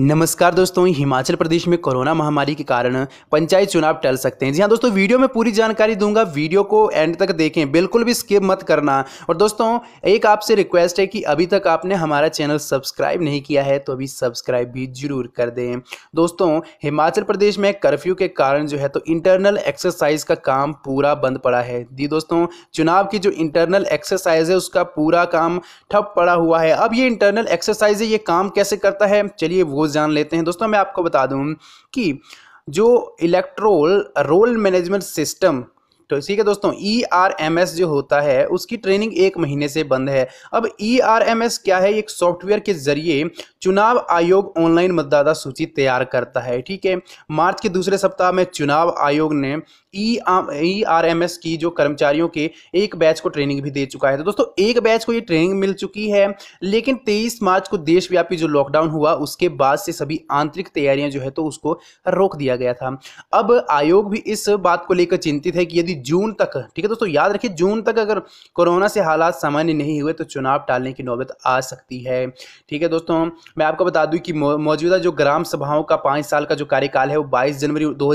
नमस्कार दोस्तों हिमाचल प्रदेश में कोरोना महामारी के कारण पंचायत चुनाव टल सकते हैं जी हाँ दोस्तों वीडियो में पूरी जानकारी दूंगा वीडियो को एंड तक देखें बिल्कुल भी स्किप मत करना और दोस्तों एक आपसे रिक्वेस्ट है कि अभी तक आपने हमारा चैनल सब्सक्राइब नहीं किया है तो अभी सब्सक्राइब भी जरूर कर दें दोस्तों हिमाचल प्रदेश में कर्फ्यू के कारण जो है तो इंटरनल एक्सरसाइज का काम पूरा बंद पड़ा है जी दोस्तों चुनाव की जो इंटरनल एक्सरसाइज है उसका पूरा काम ठप पड़ा हुआ है अब ये इंटरनल एक्सरसाइज है ये काम कैसे करता है चलिए वो गोल्स जान लेते हैं दोस्तों मैं आपको बता दूँ कि जो इलेक्ट्रोल रोल मैनेजमेंट सिस्टम तो ठीक है दोस्तों ई आर एम एस जो होता है उसकी ट्रेनिंग एक महीने से बंद है अब ई आर एम एस क्या है एक सॉफ्टवेयर के जरिए चुनाव आयोग ऑनलाइन मतदाता सूची तैयार करता है ठीक है मार्च के दूसरे सप्ताह में चुनाव आयोग ने E E R M S की जो कर्मचारियों के एक बैच को ट्रेनिंग भी दे चुका है तो दोस्तों एक बैच को ये ट्रेनिंग मिल चुकी है लेकिन तेईस मार्च को देशव्यापी जो लॉकडाउन हुआ उसके बाद से सभी आंतरिक तैयारियां जो है तो उसको रोक दिया गया था अब आयोग भी इस बात को लेकर चिंतित है कि यदि जून तक ठीक है दोस्तों याद रखिए जून तक अगर कोरोना से हालात सामान्य नहीं हुए तो चुनाव टालने की नौबत आ सकती है ठीक है दोस्तों मैं आपको बता दूं कि मौजूदा जो ग्राम सभाओं का पाँच साल का जो कार्यकाल है वो बाईस जनवरी दो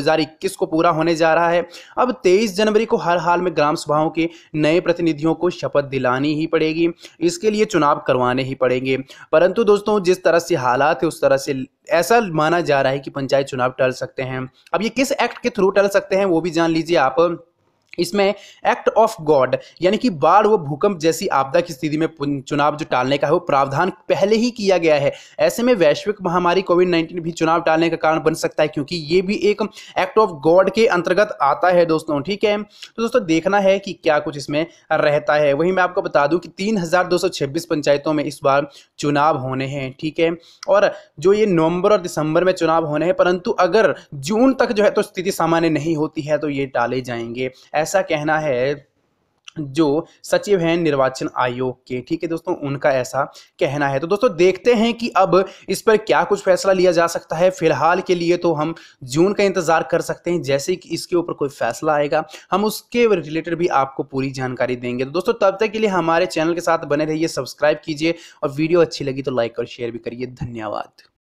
को पूरा होने जा रहा है अब तेईस जनवरी को हर हाल में ग्राम सभाओं के नए प्रतिनिधियों को शपथ दिलानी ही पड़ेगी इसके लिए चुनाव करवाने ही पड़ेंगे परंतु दोस्तों जिस तरह से हालात है उस तरह से ऐसा माना जा रहा है कि पंचायत चुनाव टल सकते हैं अब ये किस एक्ट के थ्रू टल सकते हैं वो भी जान लीजिए आप इसमें एक्ट ऑफ गॉड यानी कि बाढ़ व भूकंप जैसी आपदा की स्थिति में चुनाव जो टालने का है वो प्रावधान पहले ही किया गया है ऐसे में वैश्विक महामारी कोविड नाइन्टीन भी चुनाव टालने का कारण बन सकता है क्योंकि ये भी एक एक्ट ऑफ गॉड के अंतर्गत आता है दोस्तों ठीक है तो दोस्तों देखना है कि क्या कुछ इसमें रहता है वहीं मैं आपको बता दूं कि तीन पंचायतों में इस बार चुनाव होने हैं ठीक है और जो ये नवंबर और दिसंबर में चुनाव होने हैं परंतु अगर जून तक जो है तो स्थिति सामान्य नहीं होती है तो ये टाले जाएंगे ऐसा कहना है जो सचिव हैं निर्वाचन आयोग के ठीक है दोस्तों उनका ऐसा कहना है तो दोस्तों देखते हैं कि अब इस पर क्या कुछ फैसला लिया जा सकता है फिलहाल के लिए तो हम जून का इंतजार कर सकते हैं जैसे कि इसके ऊपर कोई फैसला आएगा हम उसके रिलेटेड भी आपको पूरी जानकारी देंगे तो दोस्तों तब तक के लिए हमारे चैनल के साथ बने रहिए सब्सक्राइब कीजिए और वीडियो अच्छी लगी तो लाइक और शेयर भी करिए धन्यवाद